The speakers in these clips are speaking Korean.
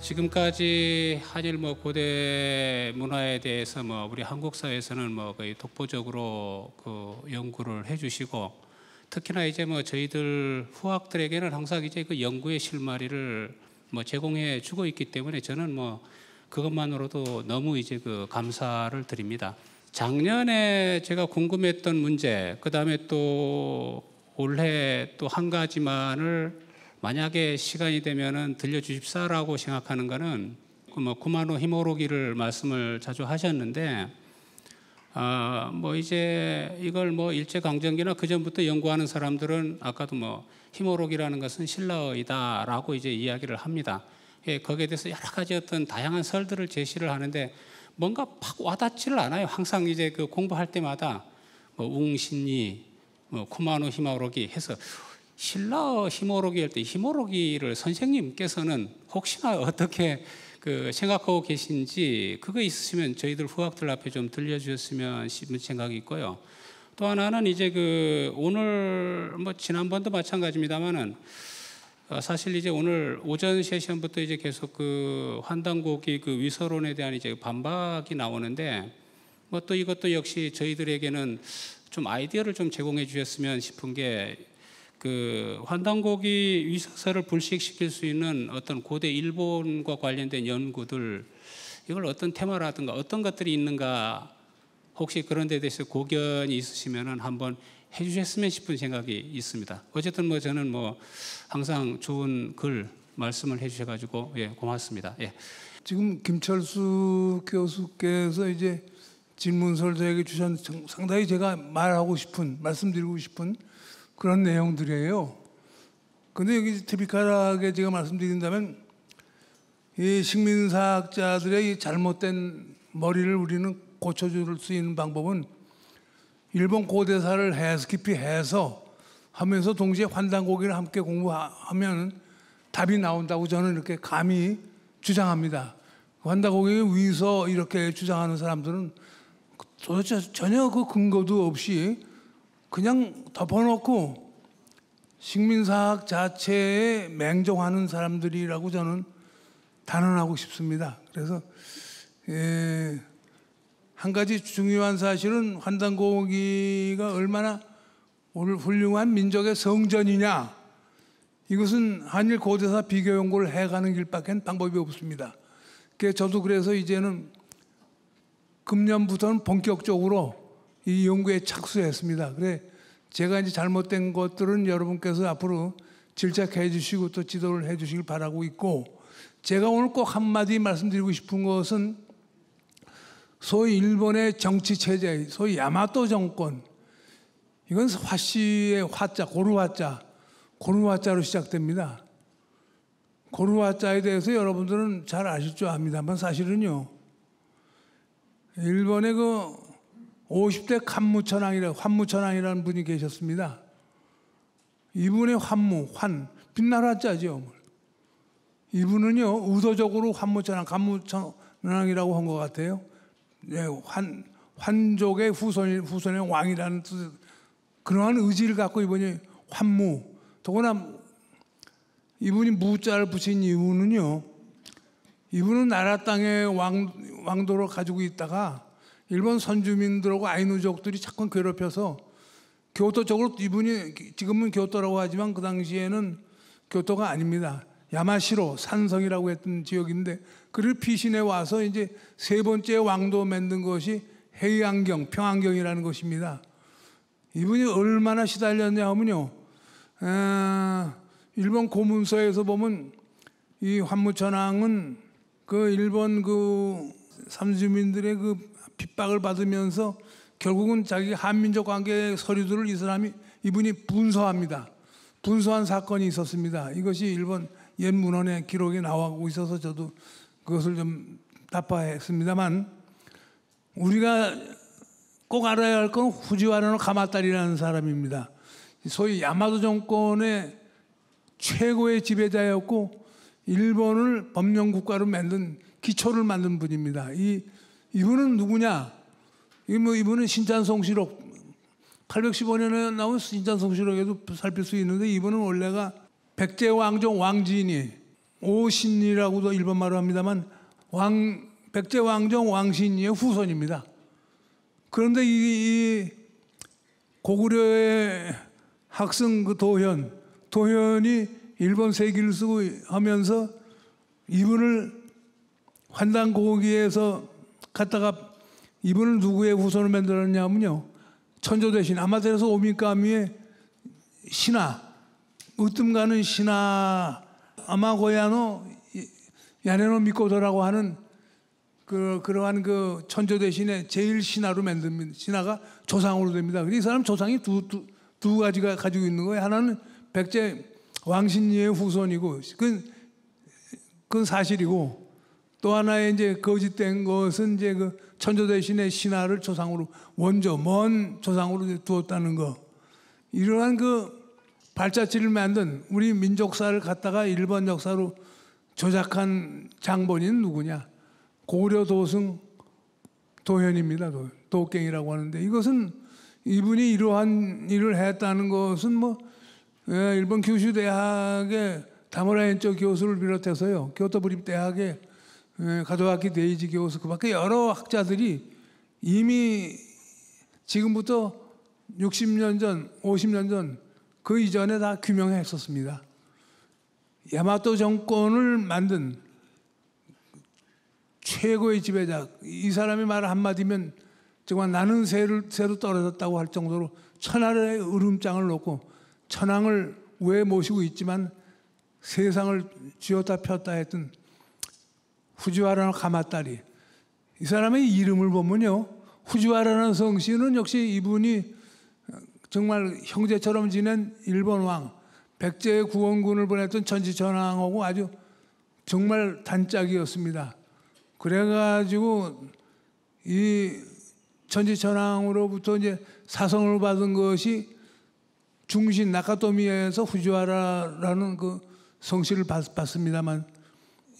지금까지 한일 뭐 고대 문화에 대해서 뭐 우리 한국 사회에서는 뭐 거의 독보적으로 그 연구를 해주시고 특히나 이제 뭐 저희들 후학들에게는 항상 이제 그 연구의 실마리를 뭐 제공해 주고 있기 때문에 저는 뭐 그것만으로도 너무 이제 그 감사를 드립니다. 작년에 제가 궁금했던 문제, 그 다음에 또 올해 또 한 가지만을 만약에 시간이 되면은 들려주십사라고 생각하는 거는 그 뭐 쿠마노 히모로기를 말씀을 자주 하셨는데 아, 뭐 이제 이걸 뭐 일제 강점기나 그 전부터 연구하는 사람들은 아까도 뭐 히모로기라는 것은 신라어이다라고 이제 이야기를 합니다. 예, 거기에 대해서 여러 가지 어떤 다양한 설들을 제시를 하는데 뭔가 팍 와닿지를 않아요. 항상 이제 그 공부할 때마다 뭐 웅신이, 뭐 쿠마노 히모로기 해서 신라어 히모로기 할 때 히모로기를 선생님께서는 혹시나 어떻게 그 생각하고 계신지 그거 있으시면 저희들 후학들 앞에 좀 들려주셨으면 싶은 생각이 있고요. 또 하나는 이제 그 오늘 뭐 지난번도 마찬가지입니다만은 어, 사실 이제 오늘 오전 세션부터 이제 계속 그 환단고기 그 위서론에 대한 이제 반박이 나오는데 뭐 또 이것도 역시 저희들에게는 좀 아이디어를 좀 제공해 주셨으면 싶은 게그 환단고기 위생사를 불식시킬 수 있는 어떤 고대 일본과 관련된 연구들 이걸 어떤 테마라든가 어떤 것들이 있는가 혹시 그런 데 대해서 고견이 있으시면 한번 해주셨으면 싶은 생각이 있습니다. 어쨌든 뭐 저는 뭐 항상 좋은 글 말씀을 해주셔가지고 예 고맙습니다. 예. 지금 김철수 교수께서 이제 질문서를 저에게 주셨는데 상당히 제가 말하고 싶은 말씀드리고 싶은 그런 내용들이에요. 근데 여기 티피칼하게 제가 말씀드린다면 이 식민사학자들의 이 잘못된 머리를 우리는 고쳐줄 수 있는 방법은 일본 고대사를 해서 깊이 해서 하면서 동시에 환단고기를 함께 공부하면 답이 나온다고 저는 이렇게 감히 주장합니다. 환단고기 위서 이렇게 주장하는 사람들은 도대체 전혀 그 근거도 없이 그냥 덮어놓고 식민사학 자체에 맹종하는 사람들이라고 저는 단언하고 싶습니다. 그래서 예, 한 가지 중요한 사실은 환단고기가 얼마나 오늘 훌륭한 민족의 성전이냐 이것은 한일 고대사 비교 연구를 해가는 길밖엔 방법이 없습니다. 저도 그래서 이제는 금년부터는 본격적으로 이 연구에 착수했습니다. 그래 제가 이제 잘못된 것들은 여러분께서 앞으로 질책해 주시고 또 지도를 해 주시길 바라고 있고 제가 오늘 꼭 한마디 말씀드리고 싶은 것은 소위 일본의 정치 체제, 소위 야마토 정권 이건 화씨의 화자, 고루화자, 고루화자로 시작됩니다. 고루화자에 대해서 여러분들은 잘 아실 줄 압니다만 사실은요. 일본의 그 50대 간무천왕이라 환무천왕이라는 분이 계셨습니다. 이분의 환무, 환, 빛나라 자죠. 이분은요, 의도적으로 환무천왕, 간무천왕이라고 한 것 같아요. 네, 환, 환족의 후손, 후손의 왕이라는 뜻, 그러한 의지를 갖고 이분이 환무, 더구나 이분이 무자를 붙인 이유는요, 이분은 나라 땅의 왕, 왕도를 가지고 있다가 일본 선주민들하고 아이누족들이 자꾸 괴롭혀서 교토 쪽으로 이분이 지금은 교토라고 하지만 그 당시에는 교토가 아닙니다. 야마시로 산성이라고 했던 지역인데 그를 피신해 와서 이제 세 번째 왕도 만든 것이 해양경 평안경이라는 것입니다. 이분이 얼마나 시달렸냐 하면요. 에, 일본 고문서에서 보면 이 환무천왕은 그 일본 그 삼주민들의 그 핍박을 받으면서 결국은 자기 한민족 관계 서류들을 이 사람이 이분이 분서합니다. 분서한 사건이 있었습니다. 이것이 일본 옛 문헌의 기록에 나오고 있어서 저도 그것을 좀 답파했습니다만 우리가 꼭 알아야 할 건 후지와라노 가마딸이라는 사람입니다. 소위 야마도 정권의 최고의 지배자였고 일본을 법령 국가로 만든 기초를 만든 분입니다. 이, 이분은 누구냐? 이, 뭐, 이분은 신찬송시록, 815년에 나온 신찬송시록에도 살필 수 있는데 이분은 원래가 백제왕종 왕진이 오신이라고도 일본말로 합니다만 왕, 백제왕종 왕신이의 후손입니다. 그런데 이, 이 고구려의 학생 그 도현, 도현이 일본 세기를 쓰고 하면서 이분을 환단 고기에서 갔다가 이분은 누구의 후손을 만들었냐 면요 천조 대신 아마테라스 오미카미의 신화, 으뜸가는 신화, 아마고야노 야네노 미코도라고 하는 그, 그러한 그 천조 대신에 제일 신화로 만듭니다. 신화가 조상으로 됩니다. 이 사람 조상이 두, 두, 두 가지가 가지고 있는 거예요. 하나는 백제 왕신의 후손이고, 그건, 그건 사실이고, 또 하나의 이제 거짓된 것은 이제 그 천조 대신에 신하를 조상으로 원조 먼 조상으로 두었다는 거. 이러한 그 발자취를 만든 우리 민족사를 갖다가 일본 역사로 조작한 장본인 누구냐? 고려 도승 도현입니다. 도, 도갱이라고 하는데 이것은 이분이 이러한 일을 했다는 것은 뭐 예, 일본 규슈 대학의 다모라 엔쪽 교수를 비롯해서요 교토 부립 대학의 가도와키 데이지 교수 그밖에 여러 학자들이 이미 지금부터 60년 전, 50년 전 그 이전에 다 규명했었습니다. 야마토 정권을 만든 최고의 지배자 이 사람이 말 한마디면 정말 나는 새를, 새로 떨어졌다고 할 정도로 천하의 으름장을 놓고 천황을 왜 모시고 있지만 세상을 쥐었다 폈다 했던 후지와라는 가마딸이. 이 사람의 이름을 보면요. 후지와라는 성씨는 역시 이분이 정말 형제처럼 지낸 일본 왕, 백제의 구원군을 보냈던 천지천왕하고 아주 정말 단짝이었습니다. 그래가지고 이 천지천왕으로부터 이제 사성을 받은 것이 중신 나카토미에서 후지와라라는 그 성씨를 받, 받습니다만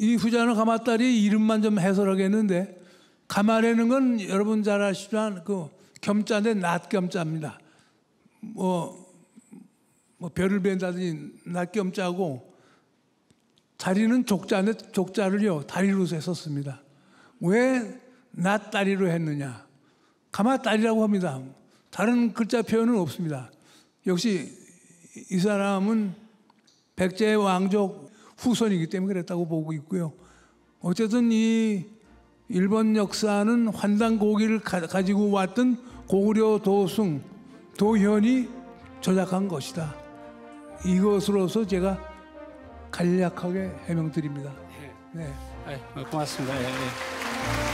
이 후자는 가마딸리 이름만 좀 해설하겠는데 가마라는 건 여러분 잘 아시지만 그 겸자인데 낫겸자입니다. 뭐, 뭐 별을 벤다든지 낫겸자고 다리는 족자인데 족자를요 다리로 썼습니다. 왜 낫다리로 했느냐? 가마다리라고 합니다. 다른 글자 표현은 없습니다. 역시 이 사람은 백제 왕족 후손이기 때문에 그랬다고 보고 있고요. 어쨌든 이 일본 역사는 환단 고기를 가, 지고 왔던 고구려 도승 도현이 조작한 것이다. 이것으로서 제가 간략하게 해명드립니다. 예. 네. 예, 고맙습니다. 네.